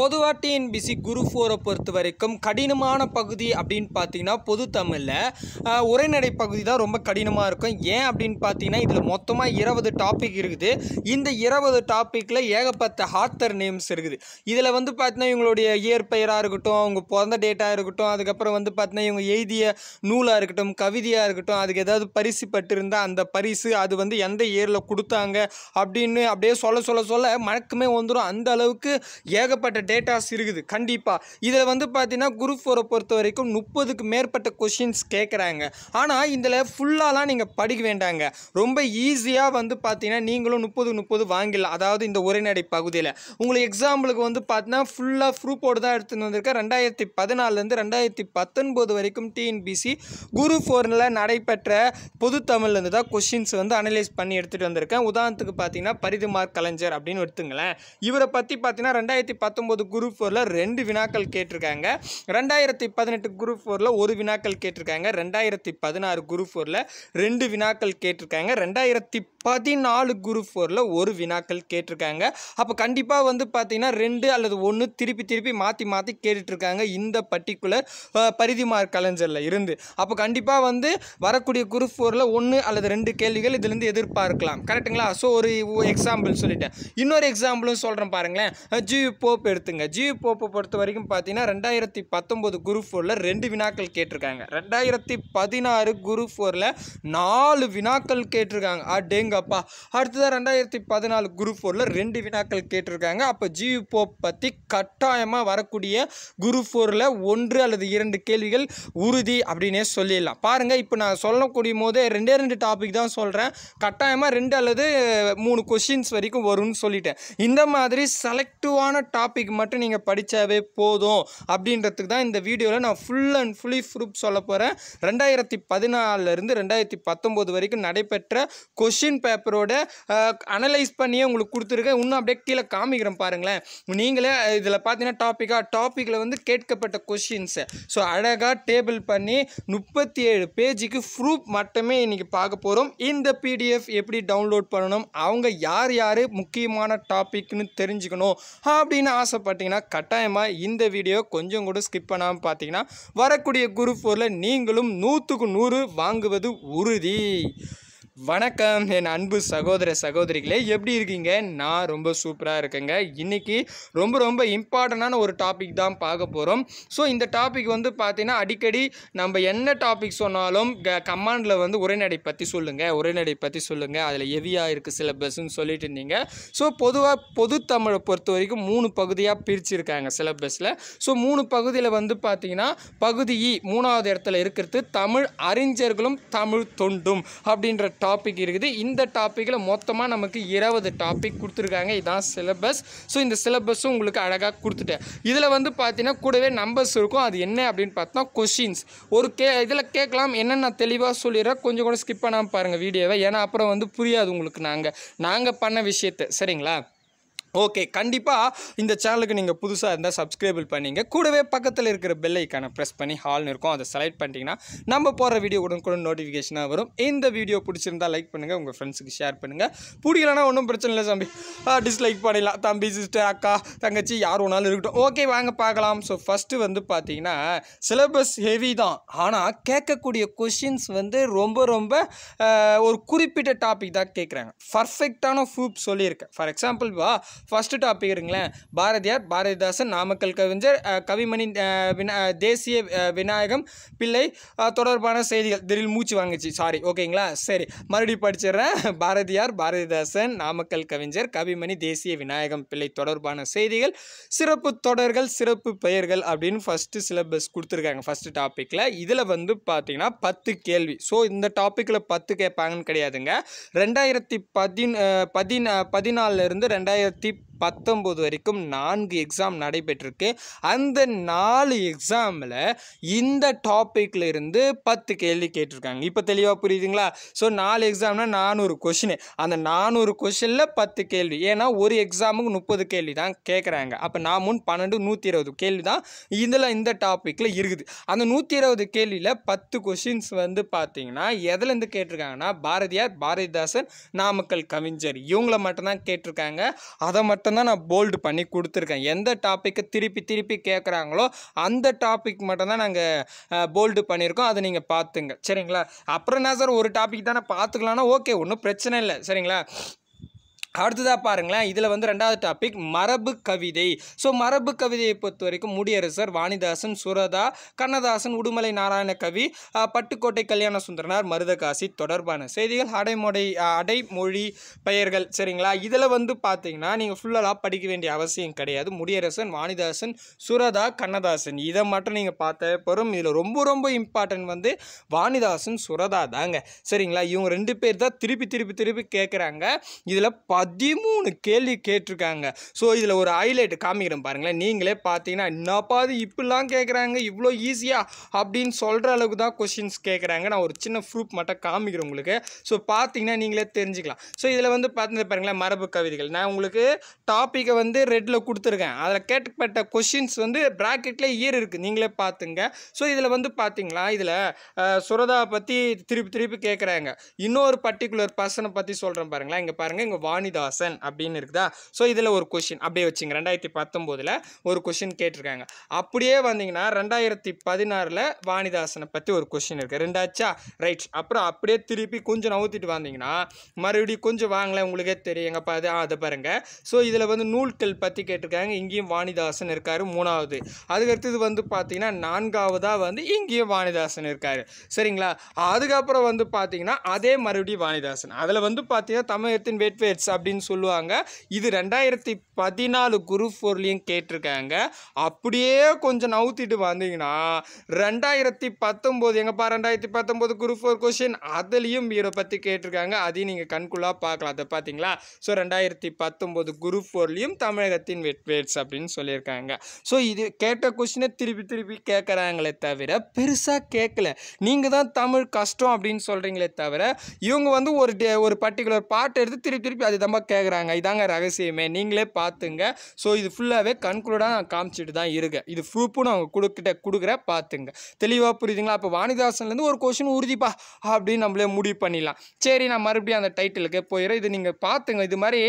பொதுவாக டிஎன்பிசி குரு ஃபோரை பொறுத்த வரைக்கும் கடினமான பகுதி அப்படின்னு பார்த்தீங்கன்னா பொது தமிழில் உரைநடை பகுதி தான் ரொம்ப கடினமாக இருக்கும் ஏன் அப்படின்னு பார்த்தீங்கன்னா இதில் மொத்தமாக இருபது டாபிக் இருக்குது இந்த இருபது டாப்பிக்கில் ஏகப்பட்ட ஆத்தர் நேம்ஸ் இருக்குது இதில் வந்து பார்த்தீங்கன்னா இவங்களுடைய பெயராக இருக்கட்டும் அவங்க பிறந்த டேட்டாக இருக்கட்டும் அதுக்கப்புறம் வந்து பார்த்தீங்கன்னா இவங்க எழுதிய நூலாக இருக்கட்டும் கவிதையாக இருக்கட்டும் அதுக்கு ஏதாவது பரிசு பட்டிருந்தால் அந்த பரிசு அது வந்து எந்த இயரில் கொடுத்தாங்க அப்படின்னு அப்படியே சொல்ல சொல்ல சொல்ல மணக்குமே வந்துடும் அந்த அளவுக்கு ஏகப்பட்ட டேட்டாஸ் இருக்குது கண்டிப்பாக இதில் வந்து பார்த்தீங்கன்னா குரூப் ஃபோரை பொறுத்த வரைக்கும் முப்பதுக்கு மேற்பட்ட கொஷின்ஸ் கேட்குறாங்க ஆனால் இதில் ஃபுல்லாலாம் நீங்கள் படிக்க வேண்டாங்க ரொம்ப ஈஸியாக வந்து பார்த்தீங்கன்னா நீங்களும் முப்பது முப்பது வாங்கிடலாம் அதாவது இந்த உரைநடை பகுதியில் உங்களுக்கு எக்ஸாம்பிளுக்கு வந்து பார்த்தீங்கன்னா ஃபுல்லாக ப்ரூஃபோடு தான் எடுத்துகிட்டு வந்திருக்கேன் ரெண்டாயிரத்தி பதினாலேருந்து ரெண்டாயிரத்தி பத்தொன்பது வரைக்கும் டிஎன்பிசி குரு ஃபோரில் நடைபெற்ற பொது தமிழ்லேருந்து தான் கொஷின்ஸ் வந்து அனலைஸ் பண்ணி எடுத்துகிட்டு வந்திருக்கேன் உதாரணத்துக்கு பார்த்தீங்கன்னா பரிதுமார் கலைஞர் அப்படின்னு எடுத்துங்களேன் இவரை பற்றி பார்த்தீங்கன்னா ரெண்டாயிரத்தி பத்தொம்போது பத்தொம்போது குரூப் ஃபோரில் ரெண்டு வினாக்கள் கேட்டிருக்காங்க ரெண்டாயிரத்தி பதினெட்டு குரூப் ஃபோரில் ஒரு வினாக்கள் கேட்டிருக்காங்க ரெண்டாயிரத்தி பதினாறு குரூப் ஃபோரில் ரெண்டு வினாக்கள் கேட்டிருக்காங்க ரெண்டாயிரத்தி பதினாலு குரூப் ஃபோரில் ஒரு வினாக்கள் கேட்டிருக்காங்க அப்போ கண்டிப்பாக வந்து பார்த்திங்கன்னா ரெண்டு அல்லது ஒன்று திருப்பி திருப்பி மாற்றி மாற்றி கேட்டுட்ருக்காங்க இந்த பர்டிகுலர் பரிதி மார்க் கலைஞரில் இருந்து அப்போ கண்டிப்பாக வந்து வரக்கூடிய குரூப் ஃபோரில் ஒன்று அல்லது ரெண்டு கேள்விகள் இதுலேருந்து எதிர்பார்க்கலாம் கரெக்டுங்களா ஸோ ஒரு எக்ஸாம்பிள் சொல்லிட்டேன் இன்னொரு எக்ஸாம்பிளும் சொல்கிறேன் பாருங்களேன் ஜி போப் எடுத்து நிறுத்துங்க ஜிவி போப்பை பொறுத்த வரைக்கும் பார்த்தீங்கன்னா ரெண்டாயிரத்தி பத்தொம்போது குரூப் ஃபோரில் ரெண்டு வினாக்கள் கேட்டிருக்காங்க ரெண்டாயிரத்தி பதினாறு குரூப் ஃபோரில் நாலு வினாக்கள் கேட்டிருக்காங்க அடேங்கப்பா அடுத்ததான் ரெண்டாயிரத்தி பதினாலு குரூப் ஃபோரில் ரெண்டு வினாக்கள் கேட்டிருக்காங்க அப்போ ஜிவி போப் பற்றி கட்டாயமாக வரக்கூடிய குரூப் ஃபோரில் ஒன்று அல்லது இரண்டு கேள்விகள் உறுதி அப்படின்னே சொல்லிடலாம் பாருங்கள் இப்போ நான் சொல்லக்கூடிய போதே ரெண்டே ரெண்டு டாபிக் தான் சொல்கிறேன் கட்டாயமாக ரெண்டு அல்லது மூணு கொஷின்ஸ் வரைக்கும் வரும்னு சொல்லிட்டேன் இந்த மாதிரி செலக்டிவான டாபிக் இதுக்கு மட்டும் நீங்கள் படித்தாவே போதும் அப்படின்றதுக்கு தான் இந்த வீடியோவில் நான் ஃபுல் அண்ட் ஃபுல்லி ப்ரூஃப் சொல்ல போகிறேன் ரெண்டாயிரத்தி பதினாலருந்து ரெண்டாயிரத்தி பத்தொம்போது வரைக்கும் நடைபெற்ற கொஷின் பேப்பரோட அனலைஸ் பண்ணியே உங்களுக்கு கொடுத்துருக்கேன் இன்னும் அப்படியே கீழே காமிக்கிறேன் பாருங்களேன் நீங்களே இதில் பார்த்தீங்கன்னா டாப்பிக்காக டாப்பிக்கில் வந்து கேட்கப்பட்ட கொஷின்ஸை ஸோ அழகாக டேபிள் பண்ணி முப்பத்தி ஏழு பேஜுக்கு ப்ரூஃப் மட்டுமே இன்றைக்கி பார்க்க போகிறோம் இந்த பிடிஎஃப் எப்படி டவுன்லோட் பண்ணணும் அவங்க யார் யார் முக்கியமான டாபிக்னு தெரிஞ்சுக்கணும் அப்படின்னு ஆசை அதுக்கப்புறம் பார்த்தீங்கன்னா கட்டாயமாக இந்த வீடியோ கொஞ்சம் கூட ஸ்கிப் பண்ணாமல் பார்த்தீங்கன்னா வரக்கூடிய குரூப் ஃபோரில் நீங்களும் நூற்றுக்கு நூறு வாங்குவது உறுதி வணக்கம் என் அன்பு சகோதர சகோதரிகளே எப்படி இருக்கீங்க நான் ரொம்ப சூப்பராக இருக்கேங்க இன்றைக்கி ரொம்ப ரொம்ப இம்பார்ட்டண்டான ஒரு டாபிக் தான் பார்க்க போகிறோம் ஸோ இந்த டாபிக் வந்து பார்த்தீங்கன்னா அடிக்கடி நம்ம என்ன டாபிக் சொன்னாலும் க கமாண்டில் வந்து உரைநடை பற்றி சொல்லுங்கள் உரைநடை பற்றி சொல்லுங்கள் அதில் எவியாக இருக்குது சிலபஸ்ன்னு சொல்லிட்டு இருந்தீங்க ஸோ பொதுவாக பொது தமிழை பொறுத்த வரைக்கும் மூணு பகுதியாக பிரிச்சுருக்காங்க சிலபஸில் ஸோ மூணு பகுதியில் வந்து பார்த்தீங்கன்னா பகுதி இ மூணாவது இடத்துல இருக்கிறது தமிழ் அறிஞர்களும் தமிழ் தொண்டும் அப்படின்ற டாபிக் இருக்குது இந்த டாப்பிக்கில் மொத்தமாக நமக்கு இருபது டாபிக் கொடுத்துருக்காங்க இதுதான் சிலபஸ் ஸோ இந்த சிலபஸும் உங்களுக்கு அழகாக கொடுத்துட்டேன் இதில் வந்து பார்த்தீங்கன்னா கூடவே நம்பர்ஸ் இருக்கும் அது என்ன அப்படின்னு பார்த்தோம்னா கொஷின்ஸ் ஒரு கே இதில் கேட்கலாம் என்னென்ன தெளிவாக சொல்லிடுறேன் கொஞ்சம் கூட ஸ்கிப் பண்ணாமல் பாருங்கள் வீடியோவை ஏன்னா அப்புறம் வந்து புரியாது உங்களுக்கு நாங்கள் நாங்கள் பண்ண விஷயத்தை சரிங்களா ஓகே கண்டிப்பாக இந்த சேனலுக்கு நீங்கள் புதுசாக இருந்தால் சப்ஸ்கிரைபிள் பண்ணிங்க கூடவே பக்கத்தில் இருக்கிற பெல் ஐக்கானை ப்ரெஸ் பண்ணி ஹால்னு இருக்கும் அதை செலக்ட் பண்ணிட்டீங்கன்னா நம்ம போகிற வீடியோ உடனுக்குடன் நோட்டிஃபிகேஷனாக வரும் இந்த வீடியோ பிடிச்சிருந்தா லைக் பண்ணுங்கள் உங்கள் ஃப்ரெண்ட்ஸுக்கு ஷேர் பண்ணுங்கள் பிடிக்கலன்னா ஒன்றும் பிரச்சனை இல்லை சம்பி டிஸ்லைக் பண்ணிடலாம் தம்பி சிஸ்டர் அக்கா தங்கச்சி யார் ஒன்றாலும் இருக்கட்டும் ஓகே வாங்க பார்க்கலாம் ஸோ ஃபஸ்ட்டு வந்து பார்த்தீங்கன்னா சிலபஸ் ஹெவி தான் ஆனால் கேட்கக்கூடிய கொஷின்ஸ் வந்து ரொம்ப ரொம்ப ஒரு குறிப்பிட்ட டாபிக் தான் கேட்குறாங்க பர்ஃபெக்டான ஃபூப் சொல்லியிருக்கேன் ஃபார் எக்ஸாம்பிள் வா ஃபஸ்ட்டு டாபிக் இருங்களேன் பாரதியார் பாரதிதாசன் நாமக்கல் கவிஞர் கவிமணி வினா தேசிய விநாயகம் பிள்ளை தொடர்பான செய்திகள் திடீர் மூச்சு வாங்குச்சு சாரி ஓகேங்களா சரி மறுபடியும் படிச்சிடுறேன் பாரதியார் பாரதிதாசன் நாமக்கல் கவிஞர் கவி அபிமணி தேசிய விநாயகம் பிள்ளை தொடர்பான செய்திகள் சிறப்பு தொடர்கள் சிறப்பு பெயர்கள் அப்படின்னு ஃபஸ்ட்டு சிலபஸ் கொடுத்துருக்காங்க ஃபஸ்ட்டு டாப்பிக்கில் இதில் வந்து பார்த்தீங்கன்னா பத்து கேள்வி ஸோ இந்த டாப்பிக்கில் பத்து கேட்பாங்கன்னு கிடையாதுங்க ரெண்டாயிரத்தி பதின பதின பதினாலிருந்து ரெண்டாயிரத்தி பத்தொம்போது வரைக்கும் நான்கு எக்ஸாம் நடைபெற்றிருக்கு அந்த நாலு எக்ஸாமில் இந்த டாப்பிக்கில் இருந்து பத்து கேள்வி கேட்டிருக்காங்க இப்போ தெளிவாக புரியுதுங்களா ஸோ நாலு எக்ஸாம்னால் நானூறு கொஷின் அந்த நானூறு கொஷனில் பத்து கேள்வி ஏன்னா ஒரு எக்ஸாமுக்கு முப்பது கேள்வி தான் கேட்குறாங்க அப்போ நான் முன் பன்னெண்டு நூற்றி இருபது கேள்வி தான் இதில் இந்த டாப்பிக்கில் இருக்குது அந்த நூற்றி இருபது கேள்வியில் பத்து கொஷின்ஸ் வந்து பார்த்தீங்கன்னா எதுலேருந்து கேட்டிருக்காங்கன்னா பாரதியார் பாரதிதாசன் நாமக்கல் கவிஞர் இவங்கள மட்டும்தான் கேட்டிருக்காங்க அதை மட்டும் மட்டும் தான் நான் போல்டு பண்ணி கொடுத்துருக்கேன் எந்த டாப்பிக்கை திருப்பி திருப்பி கேட்குறாங்களோ அந்த டாபிக் மட்டும்தான் நாங்கள் போல்டு பண்ணியிருக்கோம் அதை நீங்கள் பார்த்துங்க சரிங்களா அப்புறம் என்ன சார் ஒரு டாபிக் தானே பார்த்துக்கலான்னா ஓகே ஒன்றும் பிரச்சனை இல்லை சரிங்களா அடுத்ததாக பாருங்களேன் இதில் வந்து ரெண்டாவது டாபிக் மரபு கவிதை ஸோ மரபு கவிதையை பொறுத்த வரைக்கும் முடியரசர் வாணிதாசன் சுரதா கண்ணதாசன் உடுமலை நாராயண கவி பட்டுக்கோட்டை கல்யாண சுந்தரனார் மருதகாசி தொடர்பான செய்திகள் அடைமொழி அடைமொழி பெயர்கள் சரிங்களா இதில் வந்து பார்த்தீங்கன்னா நீங்கள் ஃபுல்லாக படிக்க வேண்டிய அவசியம் கிடையாது முடியரசன் வாணிதாசன் சுரதா கண்ணதாசன் இதை மட்டும் நீங்கள் பார்த்த பெறும் இதில் ரொம்ப ரொம்ப இம்பார்ட்டன்ட் வந்து வாணிதாசன் சுரதா தாங்க சரிங்களா இவங்க ரெண்டு பேர் தான் திருப்பி திருப்பி திருப்பி கேட்குறாங்க இதில் பா பதிமூணு கேள்வி கேட்டிருக்காங்க ஸோ இதில் ஒரு ஹைலைட் காமிக்கிறேன் பாருங்களேன் நீங்களே பார்த்தீங்கன்னா என்னப்பா பாது இப்படிலாம் கேட்குறாங்க இவ்வளோ ஈஸியாக அப்படின்னு சொல்கிற அளவுக்கு தான் கொஷின்ஸ் கேட்குறாங்க நான் ஒரு சின்ன ப்ரூஃப் மட்டும் காமிக்கிறேன் உங்களுக்கு ஸோ பார்த்தீங்கன்னா நீங்களே தெரிஞ்சுக்கலாம் ஸோ இதில் வந்து பார்த்து பாருங்களேன் மரபு கவிதைகள் நான் உங்களுக்கு டாப்பிக்கை வந்து ரெட்டில் கொடுத்துருக்கேன் அதில் கேட்கப்பட்ட கொஷின்ஸ் வந்து ப்ராக்கெட்டில் ஈர் இருக்குது நீங்களே பார்த்துங்க ஸோ இதில் வந்து பார்த்தீங்களா இதில் சுரதாவை பற்றி திருப்பி திருப்பி கேட்குறாங்க இன்னொரு பர்டிகுலர் பர்சனை பற்றி சொல்கிறேன் பாருங்களேன் இங்கே பாருங்கள் இங்கே வாணி முரளிதாசன் அப்படின்னு இருக்குதா ஸோ இதில் ஒரு கொஷின் அப்படியே வச்சுங்க ரெண்டாயிரத்தி பத்தொம்போதில் ஒரு கொஷின் கேட்டிருக்காங்க அப்படியே வந்தீங்கன்னா ரெண்டாயிரத்தி பதினாறில் வாணிதாசனை பற்றி ஒரு கொஷின் இருக்குது ரெண்டாச்சா ரைட் அப்புறம் அப்படியே திருப்பி கொஞ்சம் நவுத்திட்டு வந்தீங்கன்னா மறுபடியும் கொஞ்சம் வாங்கலை உங்களுக்கே தெரியும் எங்கள் பாது அதை பாருங்கள் ஸோ இதில் வந்து நூல்கள் பற்றி கேட்டிருக்காங்க இங்கேயும் வாணிதாசன் இருக்கார் மூணாவது அதுக்கடுத்தது வந்து பார்த்தீங்கன்னா நான்காவதாக வந்து இங்கேயும் வாணிதாசன் இருக்கார் சரிங்களா அதுக்கப்புறம் வந்து பார்த்தீங்கன்னா அதே மறுபடியும் வாணிதாசன் அதில் வந்து பார்த்தீங்கன்னா தமிழகத்தின் வெட்வேட்ஸ் அப்படின்னு சொல்லுவாங்க இது ரெண்டாயிரத்தி பதினாலு குரூப் ஃபோர்லேயும் கேட்டிருக்காங்க அப்படியே கொஞ்சம் நவுத்திட்டு வந்தீங்கன்னா ரெண்டாயிரத்தி பத்தொம்போது எங்கப்பா ரெண்டாயிரத்தி பத்தொம்போது குரூப் ஃபோர் கொஷின் அதுலேயும் இவரை பற்றி கேட்டிருக்காங்க அதையும் நீங்கள் கண்குள்ளாக பார்க்கலாம் அதை பார்த்தீங்களா ஸோ ரெண்டாயிரத்தி பத்தொம்போது குரூப் ஃபோர்லேயும் தமிழகத்தின் வெட்வேட்ஸ் அப்படின்னு சொல்லியிருக்காங்க ஸோ இது கேட்ட கொஷினை திருப்பி திருப்பி கேட்குறாங்களே தவிர பெருசாக கேட்கல நீங்கள் தான் தமிழ் கஷ்டம் அப்படின்னு சொல்கிறீங்களே தவிர இவங்க வந்து ஒரு ஒரு பர்டிகுலர் பாட்டு எடுத்து திருப்பி திருப்பி அது திரும்ப கேட்குறாங்க இதாங்க ரகசியமே நீங்களே பார்த்துங்க ஸோ இது ஃபுல்லாகவே கன்க்ளூடாக நான் காமிச்சிட்டு தான் இருக்கேன் இது ப்ரூஃபும் நான் கொடுக்கிட்ட கொடுக்குற பார்த்துங்க தெளிவாக புரியுதுங்களா இப்போ வாணிதாசன்லேருந்து ஒரு கொஷின் உறுதிப்பா அப்படின்னு நம்மளே முடிவு பண்ணிடலாம் சரி நான் மறுபடியும் அந்த டைட்டிலுக்கு போயிடுறேன் இது நீங்கள் பார்த்துங்க இது மாதிரி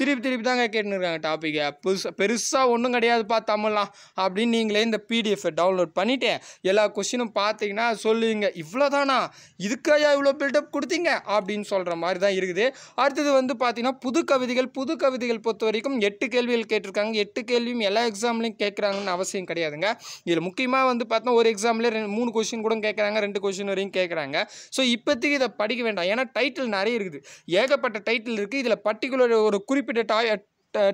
திருப்பி திருப்பி தாங்க கேட்டுருக்காங்க டாப்பிக்கை புதுசாக பெருசாக ஒன்றும் கிடையாதுப்பா தமிழ்லாம் அப்படின்னு நீங்களே இந்த பிடிஎஃபை டவுன்லோட் பண்ணிவிட்டு எல்லா கொஷினும் பார்த்தீங்கன்னா சொல்லுவீங்க இவ்வளோ தானா இதுக்காயா இவ்வளோ பில்டப் கொடுத்தீங்க அப்படின்னு சொல்கிற மாதிரி தான் இருக்குது அடுத்தது வந்து பார்த்தீங்கன்னா புது கவிதைகள் புது கவிதைகள் பொறுத்த வரைக்கும் எட்டு கேள்விகள் கேட்டிருக்காங்க எட்டு கேள்வியும் எல்லா எக்ஸாம்லையும் கேட்குறாங்கன்னு அவசியம் கிடையாதுங்க இதில் முக்கியமாக வந்து பார்த்தா ஒரு எக்ஸாமில் ரெண்டு மூணு கொஷின் கூட கேட்குறாங்க ரெண்டு கொஷின் வரையும் கேட்குறாங்க ஸோ இப்போதைக்கு இதை படிக்க வேண்டாம் ஏன்னா டைட்டில் நிறைய இருக்குது ஏகப்பட்ட டைட்டில் இருக்குது இதில் பர்டிகுலர் ஒரு குறிப்பிட்ட டா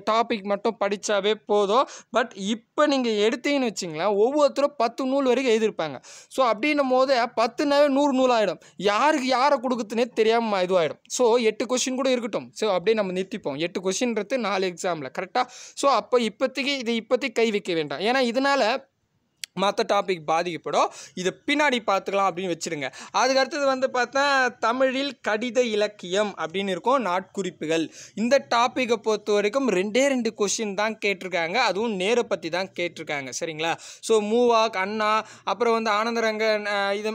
டாபிக் மட்டும் படித்தாவே போதும் பட் இப்போ நீங்கள் எடுத்தீங்கன்னு வச்சிங்களேன் ஒவ்வொருத்தரும் பத்து நூல் வரைக்கும் எழுதியிருப்பாங்க ஸோ அப்படின்னும் போது பத்துனாவே நூறு நூலாயிடும் யாருக்கு யாரை கொடுக்குதுனே தெரியாமல் இதுவாகிடும் ஸோ எட்டு கொஷின் கூட இருக்கட்டும் ஸோ அப்படியே நம்ம நிறுத்திப்போம் எட்டு கொஷின்றது நாலு எக்ஸாமில் கரெக்டாக ஸோ அப்போ இப்போதைக்கு இது இப்போதைக்கு கை வைக்க வேண்டாம் ஏன்னா இதனால் மற்ற டாபிக் பாதிக்கப்படும் இதை பின்னாடி பார்த்துக்கலாம் அப்படின்னு வச்சுருங்க அதுக்கடுத்தது வந்து பார்த்தா தமிழில் கடித இலக்கியம் அப்படின்னு இருக்கும் நாட்குறிப்புகள் இந்த டாப்பிக்கை பொறுத்த வரைக்கும் ரெண்டே ரெண்டு கொஷின் தான் கேட்டிருக்காங்க அதுவும் நேரை பற்றி தான் கேட்டிருக்காங்க சரிங்களா ஸோ மூவாக் அண்ணா அப்புறம் வந்து ஆனந்தரங்க இது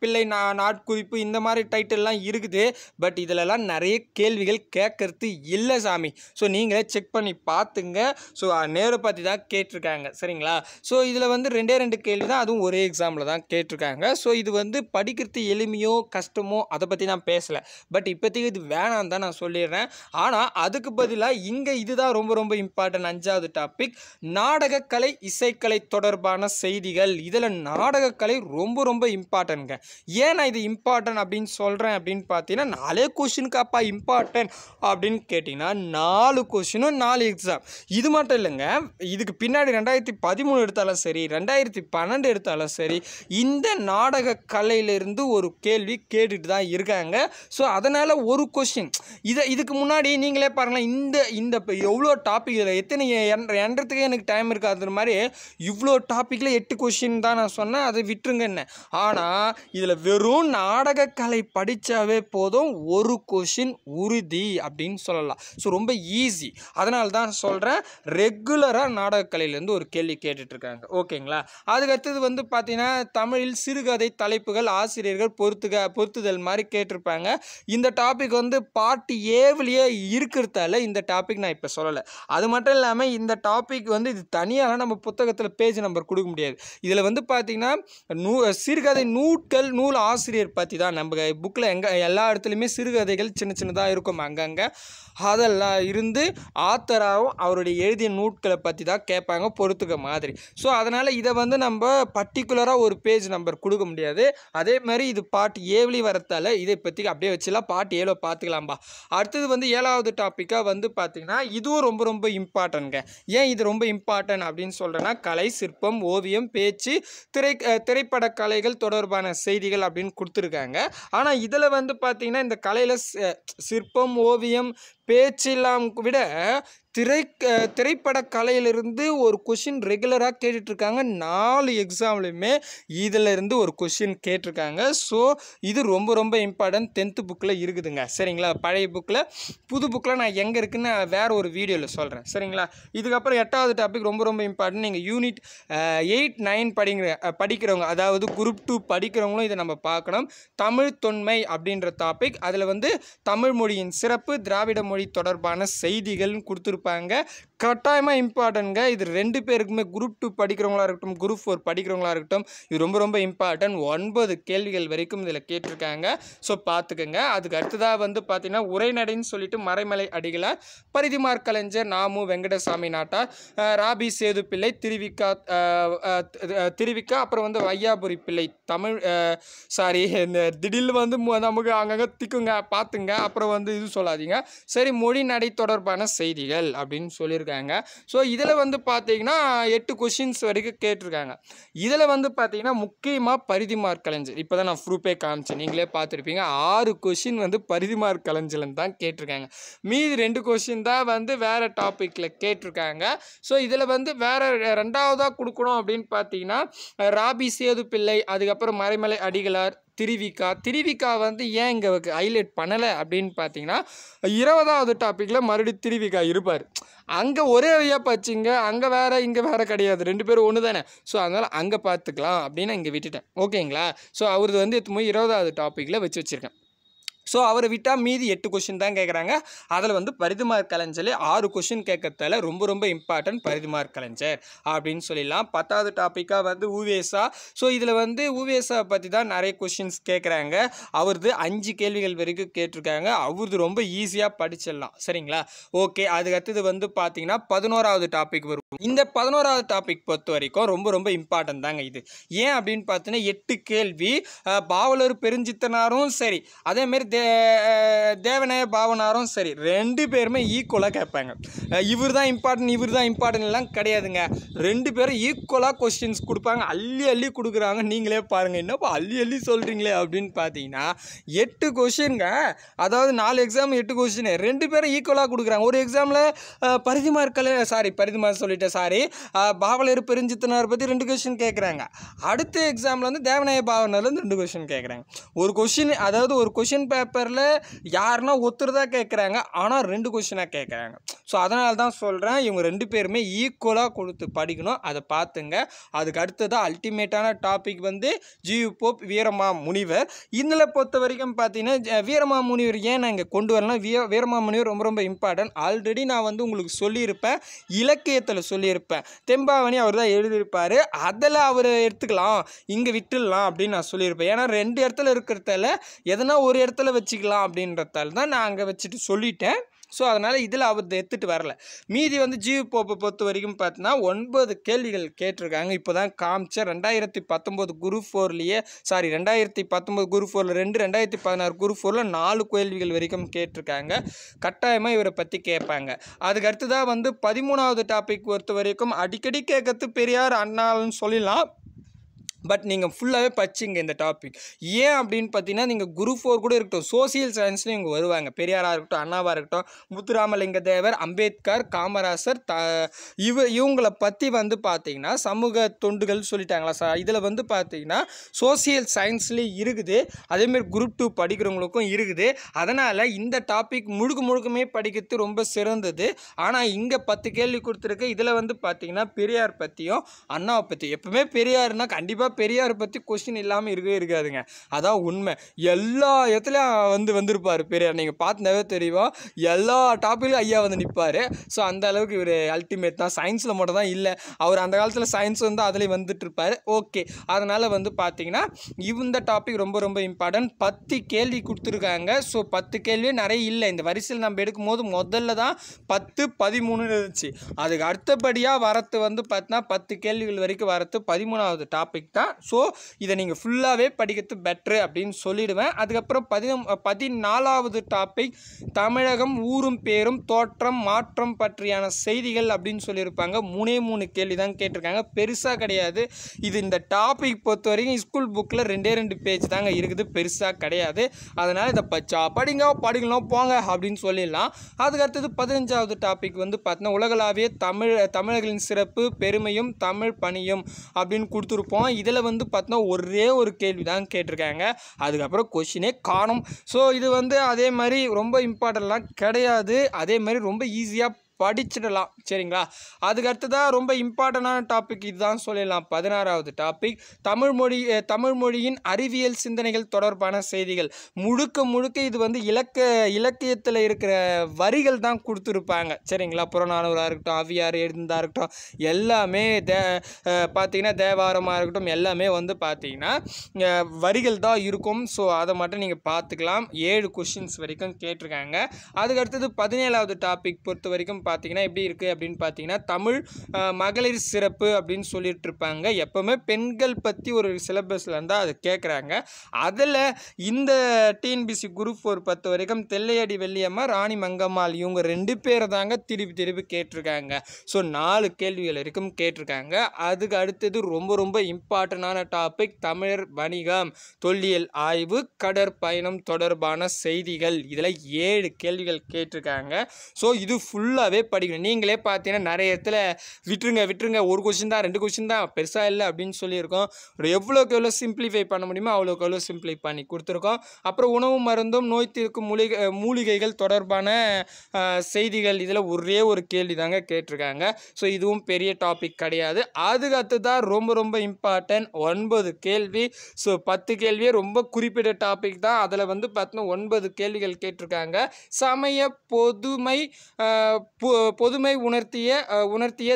பிள்ளை நா நாட்குறிப்பு இந்த மாதிரி டைட்டில்லாம் இருக்குது பட் இதிலலாம் நிறைய கேள்விகள் கேட்கறது இல்லை சாமி ஸோ நீங்களே செக் பண்ணி பார்த்துங்க ஸோ நேரை பற்றி தான் கேட்டிருக்காங்க சரிங்களா ஸோ இதில் வந்து ரெண்டே ரெண்டு கேள்வி தான் அதுவும் ஒரே எக்ஸாமில் தான் கேட்டிருக்காங்க ஸோ இது வந்து படிக்கிறது எளிமையோ கஷ்டமோ அதை பற்றி நான் பேசலை பட் இப்போதைக்கு இது வேணாம் தான் நான் சொல்லிடுறேன் ஆனால் அதுக்கு பதிலாக இங்கே இதுதான் ரொம்ப ரொம்ப இம்பார்ட்டன்ட் அஞ்சாவது டாபிக் நாடகக்கலை இசைக்கலை தொடர்பான செய்திகள் இதில் நாடகக்கலை ரொம்ப ரொம்ப இம்பார்ட்டன்ங்க ஏன் நான் இது இம்பார்ட்டன்ட் அப்படின்னு சொல்கிறேன் அப்படின்னு பார்த்தீங்கன்னா நாலே கொஷினுக்கு அப்பா இம்பார்ட்டன்ட் அப்படின்னு கேட்டிங்கன்னா நாலு கொஷினும் நாலு எக்ஸாம் இது மட்டும் இல்லைங்க இதுக்கு பின்னாடி ரெண்டாயிரத்தி பதிமூணு எடுத்தாலும் சரி ரெண்டாயிரத்தி ரெண்டாயிரத்தி பன்னெண்டு எடுத்தாலும் சரி இந்த நாடக கலையிலிருந்து ஒரு கேள்வி கேட்டுட்டு தான் இருக்காங்க ஸோ அதனால் ஒரு கொஷின் இதை இதுக்கு முன்னாடி நீங்களே பாருங்களேன் இந்த இந்த எவ்வளோ டாபிக் இதில் எத்தனை எண்ணுறதுக்கே எனக்கு டைம் இருக்காது மாதிரி இவ்வளோ டாப்பிக்கில் எட்டு கொஷின் தான் நான் சொன்னேன் அதை விட்டுருங்க என்ன ஆனால் இதில் வெறும் நாடக கலை படித்தாவே போதும் ஒரு கொஷின் உறுதி அப்படின்னு சொல்லலாம் ஸோ ரொம்ப ஈஸி அதனால தான் சொல்கிறேன் ரெகுலராக நாடக கலையிலேருந்து ஒரு கேள்வி கேட்டுட்ருக்காங்க ஓகேங்களா அதுக்கடுத்தது வந்து பார்த்திங்கன்னா தமிழில் சிறுகதை தலைப்புகள் ஆசிரியர்கள் பொறுத்துக பொறுத்துதல் மாதிரி கேட்டிருப்பாங்க இந்த டாபிக் வந்து பார்ட் ஏவிலேயே இருக்கிறதால இந்த டாபிக் நான் இப்போ சொல்லலை அது மட்டும் இல்லாமல் இந்த டாபிக் வந்து இது தனியாக நம்ம புத்தகத்தில் பேஜ் நம்பர் கொடுக்க முடியாது இதில் வந்து பார்த்திங்கன்னா நூ சிறுகதை நூல்கள் நூல் ஆசிரியர் பற்றி தான் நம்ம புக்கில் எங்கே எல்லா இடத்துலையுமே சிறுகதைகள் சின்ன சின்னதாக இருக்கும் அங்கங்கே அதெல்லாம் இருந்து ஆத்தராகவும் அவருடைய எழுதிய நூட்களை பற்றி தான் கேட்பாங்க பொறுத்துக்க மாதிரி ஸோ அதனால் இதை வந்து நம்ம பர்டிகுலராக ஒரு பேஜ் நம்பர் கொடுக்க முடியாது அதே மாதிரி இது பாட்டு ஏவிலி வரத்தால் இதை பற்றி அப்படியே வச்சுலாம் பாட்டு ஏழோ பார்த்துக்கலாம்பா அடுத்தது வந்து ஏழாவது டாப்பிக்காக வந்து பார்த்திங்கன்னா இதுவும் ரொம்ப ரொம்ப இம்பார்ட்டன்ட்ங்க ஏன் இது ரொம்ப இம்பார்ட்டன்ட் அப்படின்னு சொல்கிறேன்னா கலை சிற்பம் ஓவியம் பேச்சு திரை திரைப்பட கலைகள் தொடர்பான செய்திகள் அப்படின்னு கொடுத்துருக்காங்க ஆனால் இதில் வந்து பார்த்திங்கன்னா இந்த கலையில் சிற்பம் ஓவியம் பேச்சில்லாம் விட திரை திரைப்பட கலையிலிருந்து ஒரு கொஷின் ரெகுலராக கேட்டுட்ருக்காங்க நாலு எக்ஸாம்லையுமே இதில் இருந்து ஒரு கொஷின் கேட்டிருக்காங்க ஸோ இது ரொம்ப ரொம்ப இம்பார்ட்டன்ட் டென்த்து புக்கில் இருக்குதுங்க சரிங்களா பழைய புக்கில் புது புக்கில் நான் எங்கே இருக்குன்னு வேறு ஒரு வீடியோவில் சொல்கிறேன் சரிங்களா இதுக்கப்புறம் எட்டாவது டாபிக் ரொம்ப ரொம்ப இம்பார்ட்டன்ட் நீங்கள் யூனிட் எயிட் நைன் படிங்கிற படிக்கிறவங்க அதாவது குரூப் டூ படிக்கிறவங்களும் இதை நம்ம பார்க்கணும் தமிழ் தொன்மை அப்படின்ற டாபிக் அதில் வந்து தமிழ் மொழியின் சிறப்பு திராவிட மொழி தொடர்பான செய்திகள்னு கொடுத்துருப்பாங்க கொடுத்துருப்பாங்க கட்டாயமாக இம்பார்ட்டன்ங்க இது ரெண்டு பேருக்குமே குரூப் டூ படிக்கிறவங்களா இருக்கட்டும் குரூப் ஃபோர் படிக்கிறவங்களா இருக்கட்டும் இது ரொம்ப ரொம்ப இம்பார்ட்டன்ட் ஒன்பது கேள்விகள் வரைக்கும் இதில் கேட்டிருக்காங்க ஸோ பார்த்துக்கோங்க அதுக்கு அடுத்ததாக வந்து பார்த்திங்கன்னா உரைநடைன்னு சொல்லிட்டு மறைமலை அடிகளார் பரிதிமார் கலைஞர் நாமு வெங்கடசாமி நாட்டார் ராபி சேது பிள்ளை திருவிக்கா திருவிக்கா அப்புறம் வந்து வையாபுரி பிள்ளை தமிழ் சாரி இந்த திடீர்னு வந்து நமக்கு அங்கங்கே திக்குங்க பார்த்துங்க அப்புறம் வந்து இது சொல்லாதீங்க சரி மொழி நடை தொடர்பான செய்திகள் அப்படின்னு சொல்லியிருக்காங்க ஸோ இதில் வந்து பார்த்தீங்கன்னா எட்டு கொஷின்ஸ் வரைக்கும் கேட்டிருக்காங்க இதில் வந்து பார்த்தீங்கன்னா முக்கியமாக பரிதிமார் மார்க் கலைஞர் இப்போ தான் நான் ப்ரூப்பே காமிச்சேன் நீங்களே பார்த்துருப்பீங்க ஆறு கொஷின் வந்து பரிதிமார் மார்க் கலைஞர்லன்னு தான் கேட்டிருக்காங்க மீதி ரெண்டு கொஷின் தான் வந்து வேறு டாப்பிக்கில் கேட்டிருக்காங்க ஸோ இதில் வந்து வேறு ரெண்டாவதாக கொடுக்கணும் அப்படின்னு பார்த்தீங்கன்னா ராபி சேது பிள்ளை அதுக்கப்புறம் மறைமலை அடிகளார் திரிவிகா திருவிக்கா வந்து ஏன் இங்கே ஹைலைட் பண்ணலை அப்படின்னு பார்த்தீங்கன்னா இருபதாவது டாப்பிக்கில் மறுபடியும் திருவிக்கா இருப்பார் அங்கே ஒரே வழியாக பச்சிங்க அங்கே வேறு இங்கே வேறு கிடையாது ரெண்டு பேரும் ஒன்று தானே ஸோ அதனால் அங்கே பார்த்துக்கலாம் அப்படின்னு இங்கே விட்டுட்டேன் ஓகேங்களா ஸோ அவரது வந்து எத்தனை இருபதாவது டாப்பிக்கில் வச்சு வச்சுருக்கேன் ஸோ அவரை விட்டால் மீதி எட்டு கொஷின் தான் கேட்குறாங்க அதில் வந்து பரிதுமார் கலைஞர் ஆறு கொஷின் கேட்கறதால ரொம்ப ரொம்ப இம்பார்ட்டன்ட் பரிதுமார் கலைஞர் அப்படின்னு சொல்லிடலாம் பத்தாவது டாப்பிக்காக வந்து ஊவேசா ஸோ இதில் வந்து ஊவேசாவை பற்றி தான் நிறைய கொஷின்ஸ் கேட்குறாங்க அவரது அஞ்சு கேள்விகள் வரைக்கும் கேட்டிருக்காங்க அவரது ரொம்ப ஈஸியாக படிச்சிடலாம் சரிங்களா ஓகே அதுக்கடுத்தது வந்து பார்த்தீங்கன்னா பதினோராவது டாபிக் வரும் இந்த பதினோராவது டாபிக் பொறுத்த வரைக்கும் ரொம்ப ரொம்ப இம்பார்ட்டன்ட் தாங்க இது ஏன் அப்படின்னு பார்த்தீங்கன்னா எட்டு கேள்வி பாவலர் பெருஞ்சித்தனாரும் சரி அதேமாரி தே தேவநாய பாவனாரும் சரி ரெண்டு பேருமே ஈக்குவலாக கேட்பாங்க இவர் தான் இம்பார்ட்டன்ட் இவர் தான் இம்பார்ட்டன்ட்லாம் கிடையாதுங்க ரெண்டு பேரும் ஈக்குவலாக கொஸ்டின்ஸ் கொடுப்பாங்க அள்ளி அள்ளி கொடுக்குறாங்க நீங்களே பாருங்கள் என்னப்பா அள்ளி அள்ளி சொல்கிறீங்களே அப்படின்னு பார்த்தீங்கன்னா எட்டு கொஷினுங்க அதாவது நாலு எக்ஸாம் எட்டு கொஷின் ரெண்டு பேரும் ஈக்குவலாக கொடுக்குறாங்க ஒரு எக்ஸாமில் பரிதிமார் கலை சாரி பரிதிமா சொல்லிட்டேன் சாரி பாவலர் பெருஞ்சித்தனார் பற்றி ரெண்டு கொஷின் கேட்குறாங்க அடுத்த எக்ஸாமில் வந்து தேவநாய பாவனர்லேருந்து ரெண்டு கொஷின் கேட்குறாங்க ஒரு கொஷின் அதாவது ஒரு கொஷின் பேப்பரில் யாருன்னா ஒத்துருதா தான் கேட்குறாங்க ஆனால் ரெண்டு கொஷினாக கேட்குறாங்க ஸோ அதனால தான் சொல்கிறேன் இவங்க ரெண்டு பேருமே ஈக்குவலாக கொடுத்து படிக்கணும் அதை பார்த்துங்க அதுக்கு அடுத்தது அல்டிமேட்டான டாபிக் வந்து ஜியு போப் வீரமா முனிவர் இதில் பொறுத்த வரைக்கும் பார்த்தீங்கன்னா வீரமா முனிவர் ஏன் நான் இங்கே கொண்டு வரலாம் வீ வீரமா முனிவர் ரொம்ப ரொம்ப இம்பார்ட்டன்ட் ஆல்ரெடி நான் வந்து உங்களுக்கு சொல்லியிருப்பேன் இலக்கியத்தில் சொல்லியிருப்பேன் தெம்பாவணி அவர் தான் எழுதியிருப்பார் அதில் அவர் எடுத்துக்கலாம் இங்கே விட்டுடலாம் அப்படின்னு நான் சொல்லியிருப்பேன் ஏன்னா ரெண்டு இடத்துல இருக்கிறதால எதனா ஒரு இடத்துல வச்சுக்கலாம் அப்படின்றதால தான் நான் அங்கே வச்சுட்டு சொல்லிட்டேன் ஸோ அதனால் இதில் அவர் எடுத்துகிட்டு வரல மீதி வந்து ஜீவ் போப்பை பொறுத்த வரைக்கும் பார்த்தீங்கன்னா ஒன்பது கேள்விகள் கேட்டிருக்காங்க இப்போ தான் காமிச்ச ரெண்டாயிரத்தி பத்தொம்போது குரு ஃபோர்லேயே சாரி ரெண்டாயிரத்தி பத்தொம்போது குரு ஃபோரில் ரெண்டு ரெண்டாயிரத்தி பதினாறு குரு ஃபோரில் நாலு கேள்விகள் வரைக்கும் கேட்டிருக்காங்க கட்டாயமாக இவரை பற்றி கேட்பாங்க அதுக்கு அடுத்து தான் வந்து பதிமூணாவது டாபிக் பொறுத்த வரைக்கும் அடிக்கடி கேட்கறது பெரியார் அண்ணான்னு சொல்லலாம் பட் நீங்கள் ஃபுல்லாகவே படிச்சிங்க இந்த டாபிக் ஏன் அப்படின்னு பார்த்தீங்கன்னா நீங்கள் குரு ஃபோர் கூட இருக்கட்டும் சோசியல் சயின்ஸ்லையும் இங்கே வருவாங்க பெரியாராக இருக்கட்டும் அண்ணாவாக இருக்கட்டும் முத்துராமலிங்க தேவர் அம்பேத்கர் காமராசர் த இவ இவங்களை பற்றி வந்து பார்த்தீங்கன்னா சமூக தொண்டுகள் சொல்லிட்டாங்களா சார் இதில் வந்து பார்த்தீங்கன்னா சோசியல் சயின்ஸ்லேயும் இருக்குது அதேமாரி குரூப் டூ படிக்கிறவங்களுக்கும் இருக்குது அதனால் இந்த டாபிக் முழுக்க முழுக்கமே படிக்கிறது ரொம்ப சிறந்தது ஆனால் இங்கே பத்து கேள்வி கொடுத்துருக்கு இதில் வந்து பார்த்தீங்கன்னா பெரியார் பற்றியும் அண்ணாவை பற்றி எப்பவுமே பெரியார்னால் கண்டிப்பாக கண்டிப்பாக பெரியார் பற்றி கொஸ்டின் இல்லாமல் இருக்கவே இருக்காதுங்க அதான் உண்மை எல்லா இடத்துலையும் வந்து வந்திருப்பார் பெரியார் நீங்கள் பார்த்துனாவே தெரியும் எல்லா டாப்பிலும் ஐயா வந்து நிற்பார் ஸோ அந்த அளவுக்கு இவர் அல்டிமேட் தான் சயின்ஸில் மட்டும் தான் இல்லை அவர் அந்த காலத்தில் சயின்ஸ் வந்து அதிலே வந்துட்டு இருப்பார் ஓகே அதனால் வந்து பார்த்தீங்கன்னா இந்த டாபிக் ரொம்ப ரொம்ப இம்பார்ட்டன்ட் பத்து கேள்வி கொடுத்துருக்காங்க ஸோ பத்து கேள்வி நிறைய இல்லை இந்த வரிசையில் நம்ம எடுக்கும் போது முதல்ல தான் பத்து பதிமூணு இருந்துச்சு அதுக்கு அடுத்தபடியாக வரத்து வந்து பார்த்தீங்கன்னா பத்து கேள்விகள் வரைக்கும் வரத்து பதிமூணாவது டாபிக் தான் தான் ஸோ இதை நீங்கள் ஃபுல்லாகவே படிக்கிறது பெட்ரு அப்படின்னு சொல்லிடுவேன் அதுக்கப்புறம் பதினம் பதினாலாவது டாபிக் தமிழகம் ஊரும் பேரும் தோற்றம் மாற்றம் பற்றியான செய்திகள் அப்படின்னு சொல்லியிருப்பாங்க மூணே மூணு கேள்வி தான் கேட்டிருக்காங்க பெருசாக கிடையாது இது இந்த டாபிக் பொறுத்த வரைக்கும் ஸ்கூல் புக்கில் ரெண்டே ரெண்டு பேஜ் தாங்க இருக்குது பெருசாக கிடையாது அதனால் இதை பச்சா படிங்க படிக்கலாம் போங்க அப்படின்னு சொல்லிடலாம் அதுக்கடுத்தது பதினஞ்சாவது டாபிக் வந்து பார்த்தீங்கன்னா உலகளாவிய தமிழ் தமிழர்களின் சிறப்பு பெருமையும் தமிழ் பணியும் அப்படின்னு கொடுத்துருப்போம் இதை இதில் வந்து பார்த்தோன்னா ஒரே ஒரு கேள்வி தான் கேட்டிருக்காங்க அதுக்கப்புறம் கொஷினே காணும் ஸோ இது வந்து அதே மாதிரி ரொம்ப இம்பார்ட்டன்ட்லாம் கிடையாது அதே மாதிரி ரொம்ப ஈஸியாக படிச்சிடலாம் சரிங்களா அதுக்கடுத்து தான் ரொம்ப இம்பார்ட்டண்டான டாபிக் இதுதான் சொல்லிடலாம் பதினாறாவது டாபிக் தமிழ் மொழி தமிழ் மொழியின் அறிவியல் சிந்தனைகள் தொடர்பான செய்திகள் முழுக்க முழுக்க இது வந்து இலக்க இலக்கியத்தில் இருக்கிற வரிகள் தான் கொடுத்துருப்பாங்க சரிங்களா புறநானூராக இருக்கட்டும் அவியார் எழுந்தா இருக்கட்டும் எல்லாமே தே பார்த்தீங்கன்னா தேவாரமாக இருக்கட்டும் எல்லாமே வந்து பார்த்தீங்கன்னா வரிகள் தான் இருக்கும் ஸோ அதை மட்டும் நீங்கள் பார்த்துக்கலாம் ஏழு கொஷின்ஸ் வரைக்கும் கேட்டிருக்காங்க அதுக்கடுத்தது பதினேழாவது டாபிக் பொறுத்த வரைக்கும் பார்த்தீங்கன்னா எப்படி இருக்குது அப்படின்னு பார்த்தீங்கன்னா தமிழ் மகளிர் சிறப்பு அப்படின்னு சொல்லிட்டு இருப்பாங்க எப்போவுமே பெண்கள் பற்றி ஒரு சிலபஸில் இருந்தால் அது கேட்குறாங்க அதில் இந்த டிஎன்பிசி குரூப் ஃபோர் பத்து வரைக்கும் தெல்லையடி வெள்ளியம்மா ராணி மங்கம்மாள் இவங்க ரெண்டு பேர் தாங்க திருப்பி திருப்பி கேட்டிருக்காங்க ஸோ நாலு கேள்விகள் வரைக்கும் கேட்டிருக்காங்க அதுக்கு அடுத்தது ரொம்ப ரொம்ப இம்பார்ட்டண்டான டாபிக் தமிழர் வணிகம் தொல்லியல் ஆய்வு கடற்பயணம் தொடர்பான செய்திகள் இதில் ஏழு கேள்விகள் கேட்டிருக்காங்க ஸோ இது ஃபுல்லாகவே படிக்கணும் நீங்களே பார்த்தீங்கன்னா நிறைய இடத்துல விட்டுருங்க விட்டுருங்க ஒரு கொஷின் தான் ரெண்டு கொஷின் தான் பெருசாக இல்லை அப்படின்னு சொல்லியிருக்கோம் எவ்வளோக்கு எவ்வளோ சிம்பிளிஃபை பண்ண முடியுமோ அவ்வளோக்கு எவ்வளோ சிம்பிளை பண்ணி கொடுத்துருக்கோம் அப்புறம் உணவு மருந்தும் நோய் தீர்க்கும் மூலிகை மூலிகைகள் தொடர்பான செய்திகள் இதில் ஒரே ஒரு கேள்வி தாங்க கேட்டிருக்காங்க ஸோ இதுவும் பெரிய டாபிக் கிடையாது அதுக்கடுத்து தான் ரொம்ப ரொம்ப இம்பார்ட்டன்ட் ஒன்பது கேள்வி ஸோ பத்து கேள்வியே ரொம்ப குறிப்பிட்ட டாபிக் தான் அதில் வந்து பார்த்தோன்னா ஒன்பது கேள்விகள் கேட்டிருக்காங்க சமய பொதுமை பொ பொதுமை உணர்த்திய உணர்த்திய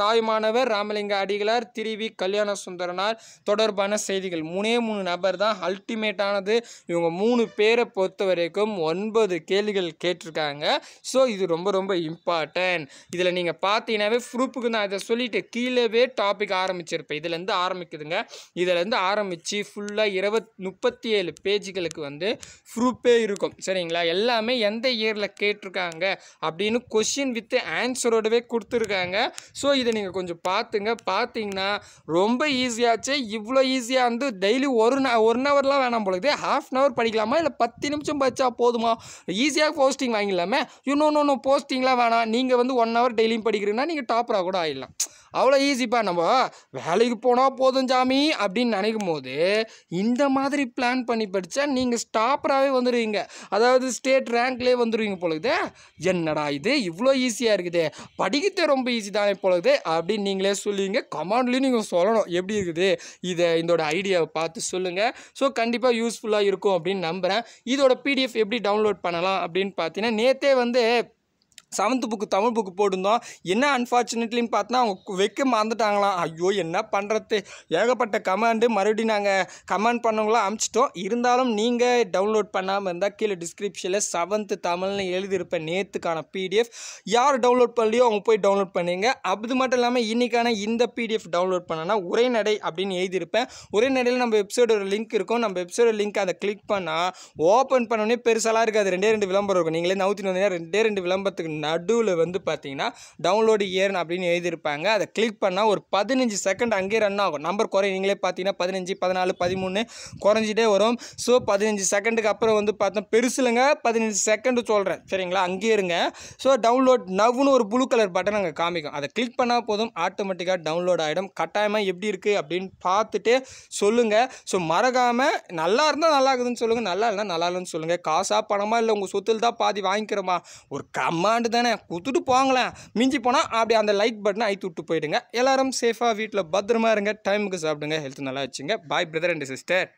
தாய்மானவர் ராமலிங்க அடிகளார் திருவி கல்யாண சுந்தரனார் தொடர்பான செய்திகள் மூணே மூணு நபர் தான் அல்டிமேட்டானது இவங்க மூணு பேரை பொறுத்த வரைக்கும் ஒன்பது கேள்விகள் கேட்டிருக்காங்க ஸோ இது ரொம்ப ரொம்ப இம்பார்ட்டன்ட் இதில் நீங்கள் பார்த்தீங்கன்னாவே ப்ரூஃபுக்கு நான் இதை சொல்லிவிட்டு கீழேவே டாபிக் ஆரம்பிச்சிருப்பேன் இதுலேருந்து ஆரம்பிக்குதுங்க இதிலேருந்து ஆரம்பித்து ஃபுல்லாக இருபத் முப்பத்தி ஏழு பேஜுகளுக்கு வந்து ஃப்ரூப்பே இருக்கும் சரிங்களா எல்லாமே எந்த இயரில் கேட்டிருக்காங்க அப்படின்னு கொஷின் கொஸ்டின் வித் ஆன்சரோடவே கொடுத்துருக்காங்க ஸோ இதை நீங்கள் கொஞ்சம் பார்த்துங்க பார்த்தீங்கன்னா ரொம்ப ஈஸியாச்சு இவ்வளோ ஈஸியாக வந்து டெய்லி ஒரு ஒன் ஹவர்லாம் வேணாம் பொழுது ஹாஃப் அன் ஹவர் படிக்கலாமா இல்லை பத்து நிமிஷம் படித்தா போதுமா ஈஸியாக போஸ்டிங் வாங்கிடலாமே இன்னொன்று ஒன்று போஸ்டிங்லாம் வேணாம் நீங்கள் வந்து ஒன் ஹவர் டெய்லியும் படிக்கிறீங்கன்னா நீங்கள் டாப்பராக கூட ஆகிடலாம் அவ்வளோ ஈஸிப்பா நம்ம வேலைக்கு போனால் போதும் சாமி அப்படின்னு நினைக்கும் போது இந்த மாதிரி பிளான் பண்ணி படித்தா நீங்கள் ஸ்டாப்பராகவே வந்துடுவீங்க அதாவது ஸ்டேட் ரேங்க்லேயே வந்துடுவீங்க பொழுது என்னடா இது இவ்வளோ ஈஸியாக இருக்குது படிக்கிறது ரொம்ப ஈஸி தானே பொழுது அப்படின்னு நீங்களே சொல்லுவீங்க கமாண்ட்லேயும் நீங்கள் சொல்லணும் எப்படி இருக்குது இதை இதோட ஐடியாவை பார்த்து சொல்லுங்கள் ஸோ கண்டிப்பாக யூஸ்ஃபுல்லாக இருக்கும் அப்படின்னு நம்புகிறேன் இதோட பிடிஎஃப் எப்படி டவுன்லோட் பண்ணலாம் அப்படின்னு பார்த்தீங்கன்னா நேற்றே வந்து செவன்த்து புக்கு தமிழ் புக்கு போட்டிருந்தோம் என்ன அன்ஃபார்ச்சுனேட்லின்னு பார்த்தா அவங்க வைக்க மறந்துட்டாங்களாம் ஐயோ என்ன பண்ணுறது ஏகப்பட்ட கமெண்டு மறுபடியும் நாங்கள் கமெண்ட் பண்ணவங்களாம் அமுச்சிட்டோம் இருந்தாலும் நீங்கள் டவுன்லோட் பண்ணாமல் இருந்தால் கீழே டிஸ்கிரிப்ஷனில் செவன்த்து தமிழ்னு எழுதியிருப்பேன் நேற்றுக்கான பிடிஎஃப் யார் டவுன்லோட் பண்ணலையோ அவங்க போய் டவுன்லோட் பண்ணிங்க அது மட்டும் இல்லாமல் இன்றைக்கான இந்த பிடிஎஃப் டவுன்லோட் பண்ணனா உரைநடை அப்படின்னு எழுதியிருப்பேன் உரைநடையில் நம்ம வெப்சைட்டோட லிங்க் இருக்கும் நம்ம வெப்சைட்டோட லிங்க் அதை கிளிக் பண்ணால் ஓப்பன் பண்ணோடனே பெருசாலாம் இருக்காது ரெண்டே ரெண்டு விளம்பரம் இருக்கும் நீங்களே நவுத்தின்னு வந்தீங்கன்னா ரெண்டே ரெண்டு விளம்பரத்துக்கு நடுவில் வந்து பார்த்தீங்கன்னா டவுன்லோடு இயர்ன் அப்படின்னு எழுதியிருப்பாங்க அதை கிளிக் பண்ணால் ஒரு பதினஞ்சு செகண்ட் அங்கேயே ரன் ஆகும் நம்பர் குறை நீங்களே பார்த்தீங்கன்னா பதினஞ்சு பதினாலு பதிமூணு குறைஞ்சிட்டே வரும் ஸோ பதினஞ்சு செகண்டுக்கு அப்புறம் வந்து பார்த்தோம் பெருசுலங்க பதினஞ்சு செகண்டு சொல்கிறேன் சரிங்களா அங்கேயே இருங்க ஸோ டவுன்லோட் நவ்னு ஒரு ப்ளூ கலர் பட்டன் அங்கே காமிக்கும் அதை கிளிக் பண்ணால் போதும் ஆட்டோமேட்டிக்காக டவுன்லோட் ஆகிடும் கட்டாயமாக எப்படி இருக்குது அப்படின்னு பார்த்துட்டு சொல்லுங்கள் ஸோ மறக்காமல் நல்லா இருந்தால் நல்லா இருக்குதுன்னு சொல்லுங்கள் நல்லா இல்லைன்னா நல்லா இல்லைன்னு சொல்லுங்கள் காசாக பணமாக இல்லை உங்கள் சொத்தில் தான் பாதி வாங்கிக்கிறோமா ஒரு கமாண்ட் வேண்டியது தானே கொடுத்துட்டு போங்களேன் மிஞ்சி போனால் அப்படி அந்த லைக் பட்டனை ஐத்து விட்டு போயிடுங்க எல்லாரும் சேஃபாக வீட்டில் பத்திரமா இருங்க டைமுக்கு சாப்பிடுங்க ஹெல்த் நல்லா வச்சுங்க பாய் பிரதர் அண்ட் சிஸ்டர்